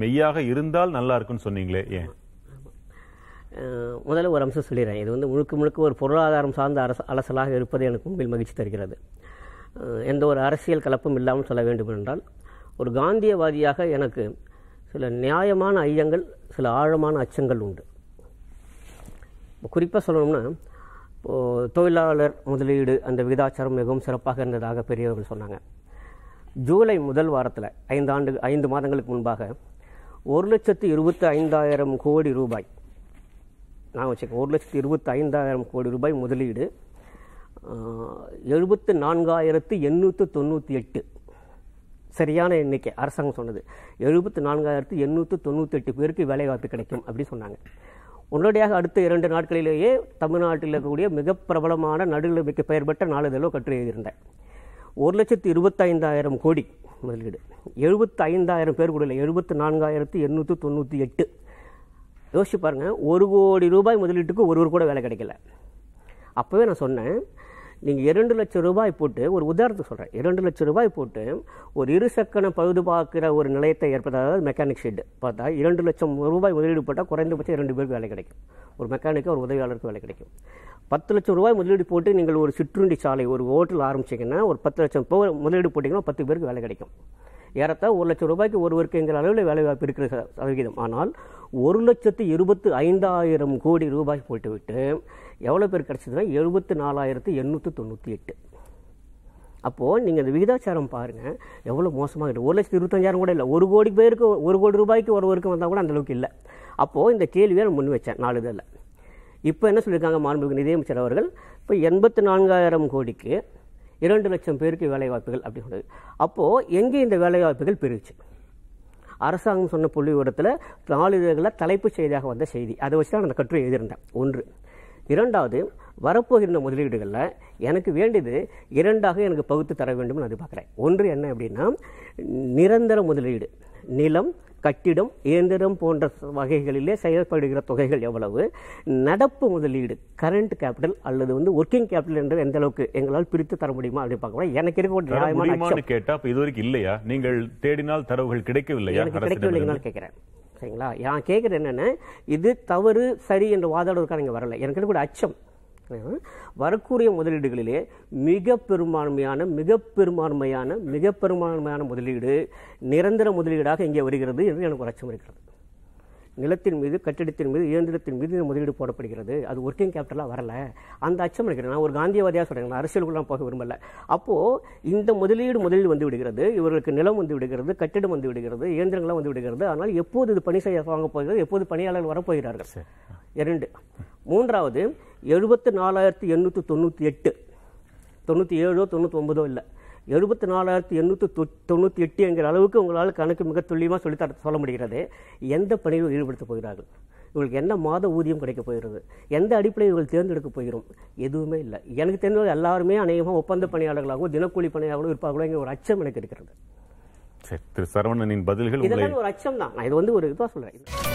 மெய்யாக இருந்தால் நல்லா இருக்குன்னு சொன்னீங்களே ஏன் முதல்ல ஒரு அம்சம் சொல்லிடுறேன் இது வந்து முழுக்க முழுக்க ஒரு பொருளாதாரம் சார்ந்த அரசு அலசலாக இருப்பது எனக்கு உண்மையில் மகிழ்ச்சி தருகிறது எந்த ஒரு அரசியல் கலப்பும் இல்லாமல் சொல்ல வேண்டும் என்றால் ஒரு காந்தியவாதியாக எனக்கு சில நியாயமான ஐயங்கள் சில ஆழமான அச்சங்கள் உண்டு குறிப்பாக சொல்லணும்னா இப்போது தொழிலாளர் முதலீடு அந்த விகிதாச்சாரம் மிகவும் சிறப்பாக இருந்ததாக பெரியவர்கள் சொன்னாங்க ஜூலை முதல் வாரத்தில் ஐந்து ஆண்டு ஐந்து மாதங்களுக்கு முன்பாக ஒரு லட்சத்து இருபத்தி ஐந்தாயிரம் கோடி ரூபாய் நான் வச்சுக்கேன் ஒரு லட்சத்து இருபத்தி ஐந்தாயிரம் கோடி ரூபாய் முதலீடு எழுபத்து நான்காயிரத்து எண்ணூற்று தொண்ணூற்றி எட்டு சரியான எண்ணிக்கை அரசாங்கம் சொன்னது எழுபத்து நான்காயிரத்து எண்ணூற்று தொண்ணூற்றி எட்டு பேருக்கு வேலைவாய்ப்பு கிடைக்கும் அப்படின்னு சொன்னாங்க உடனடியாக அடுத்த இரண்டு நாட்களிலேயே தமிழ்நாட்டில் இருக்கக்கூடிய மிக பிரபலமான நடுநிலைமைக்கு பெயர் பெற்ற நாளிதழோ கற்று எழுதியிருந்தேன் ஒரு லட்சத்து இருபத்தைந்தாயிரம் கோடி முதலீடு எழுபத்து ஐந்தாயிரம் பேர் கூட இல்லை எழுபத்து நான்காயிரத்து எண்ணூற்றி தொண்ணூற்றி எட்டு யோசிச்சு பாருங்கள் ஒரு கோடி ரூபாய் முதலீட்டுக்கு ஒருவர் கூட வேலை கிடைக்கல அப்போவே நான் சொன்னேன் நீங்கள் இரண்டு லட்சம் ரூபாய் போட்டு ஒரு உதாரணத்துக்கு சொல்கிறேன் இரண்டு லட்சம் ரூபாய் போட்டு ஒரு இருசக்கன பழுது பார்க்குற ஒரு நிலையத்தை ஏற்படுத்தாத மெக்கானிக் ஷெட் பார்த்தா இரண்டு லட்சம் ரூபாய் முதலீடு போட்டால் குறைந்தபட்சம் இரண்டு பேருக்கு வேலை கிடைக்கும் ஒரு மெக்கானிக்கு ஒரு உதவியாளருக்கு வேலை கிடைக்கும் பத்து லட்சம் ரூபாய் முதலீடு போட்டு நீங்கள் ஒரு சிற்றுண்டி சாலை ஒரு ஹோட்டல் ஆரம்பிச்சிங்கன்னா ஒரு பத்து லட்சம் இப்போ முதலீடு போட்டிங்கன்னா பத்து பேருக்கு வேலை கிடைக்கும் ஏறத்தான் ஒரு லட்சம் ரூபாய்க்கு ஒருவருக்கு எங்கள் அளவில் வாய்ப்பு இருக்கிற சதவிகிதம் ஆனால் ஒரு லட்சத்து இருபத்து ஐந்தாயிரம் கோடி ரூபாய் போட்டுவிட்டு எவ்வளோ பேர் கிடச்சதுன்னா எழுபத்து நாலாயிரத்து எண்ணூற்றி தொண்ணூற்றி எட்டு அப்போது நீங்கள் இந்த விகிதாச்சாரம் பாருங்கள் எவ்வளோ மோசமாக இருக்குது ஒரு லட்சத்து இருபத்தஞ்சாயிரம் கூட இல்லை ஒரு கோடி பேருக்கு ஒரு கோடி ரூபாய்க்கு ஒருவருக்கு வந்தால் கூட அந்தளவுக்கு இல்லை அப்போது இந்த கேள்வியை நான் முன் வச்சேன் நாலு இதில் இப்போ என்ன சொல்லியிருக்காங்க மாண்புமிகு நிதியமைச்சர் அவர்கள் இப்போ எண்பத்தி நான்காயிரம் கோடிக்கு இரண்டு லட்சம் பேருக்கு வேலைவாய்ப்புகள் அப்படி சொன்னது அப்போது எங்கே இந்த வேலைவாய்ப்புகள் பெருச்சு அரசாங்கம் சொன்ன புள்ளி விவரத்தில் நாளிதழ்களில் தலைப்புச் செய்தியாக வந்த செய்தி அதை வச்சு தான் அந்த கட்டுரை எழுதியிருந்தேன் ஒன்று இரண்டாவது வரப்போகின்ற முதலீடுகளில் எனக்கு வேண்டியது இரண்டாக எனக்கு பகுத்து தர வேண்டும் நான் எதிர்பார்க்குறேன் ஒன்று என்ன அப்படின்னா நிரந்தர முதலீடு நிலம் கட்டிடம் இயந்திரம் போன்ற வகைகளிலே செயல்படுகிற தொகைகள் எவ்வளவு நடப்பு முதலீடு கரண்ட் கேபிட்டல் அல்லது வந்து ஒர்க்கிங் கேபிட்டல் என்று எந்த அளவுக்கு எங்களால் பிரித்து தர முடியுமா அப்படின்னு பார்க்கணும் எனக்கு இருக்க கேட்டா நியாயமான இதுவரைக்கும் இல்லையா நீங்கள் தேடினால் தரவுகள் கிடைக்கவில்லை எனக்கு கிடைக்கவில்லை நான் கேட்கிறேன் சரிங்களா நான் கேட்குறது என்னென்ன இது தவறு சரி என்ற வாதாடுவதற்காக நீங்கள் வரல எனக்கு கூட அச்சம் வரக்கூடிய முதலீடுகளிலே மிக பெரும்பான்மையான மிக பெரும்பான்மையான மிக பெரும்பான்மையான முதலீடு நிரந்தர முதலீடாக இங்கே வருகிறது என்று எனக்கு ஒரு அச்சம் இருக்கிறது நிலத்தின் மீது கட்டிடத்தின் மீது இயந்திரத்தின் மீது முதலீடு போடப்படுகிறது அது ஒர்க்கிங் கேபிட்டலாக வரல அந்த அச்சம் இருக்கிறேன் நான் ஒரு காந்தியவாதியாக சொல்கிறேன் நான் அரசியலுக்குலாம் போக விரும்பல அப்போது இந்த முதலீடு முதலீடு வந்து விடுகிறது இவர்களுக்கு நிலம் வந்து விடுகிறது கட்டிடம் வந்து விடுகிறது இயந்திரங்களாக வந்து விடுகிறது அதனால் எப்போது இது பணி செய்ய வாங்க போகிறது எப்போது பணியாளர்கள் வரப்போகிறார்கள் இரண்டு மூன்றாவது எழுபத்து நாலாயிரத்தி எண்ணூற்றி தொண்ணூற்றி எட்டு தொண்ணூற்றி ஏழோ தொண்ணூற்றி ஒம்பதோ இல்லை எழுபத்தி நாலாயிரத்தி எண்ணூற்றி தொண்ணூற்றி எட்டு என்கிற அளவுக்கு உங்களால் கணக்கு மிக துல்லியமாக சொல்லித்தர சொல்ல முடிகிறது எந்த பணியில் ஈடுபடுத்த போகிறார்கள் இவங்களுக்கு என்ன மாத ஊதியம் கிடைக்கப் போகிறது எந்த அடிப்படையில் இவர்கள் தேர்ந்தெடுக்க போகிறோம் எதுவுமே இல்லை எனக்கு தெரிஞ்சவங்க எல்லாருமே அநேகமாக ஒப்பந்த பணியாளர்களாகவும் தினக்கூலி பணியாளர்களும் இருப்பார்களோ இங்கே ஒரு அச்சம் எனக்கு இருக்கிறது சரி திரு சரவணனின் பதில்கள் இதெல்லாம் ஒரு அச்சம் தான் நான் இது வந்து ஒரு இதுவாக சொல்கிறேன்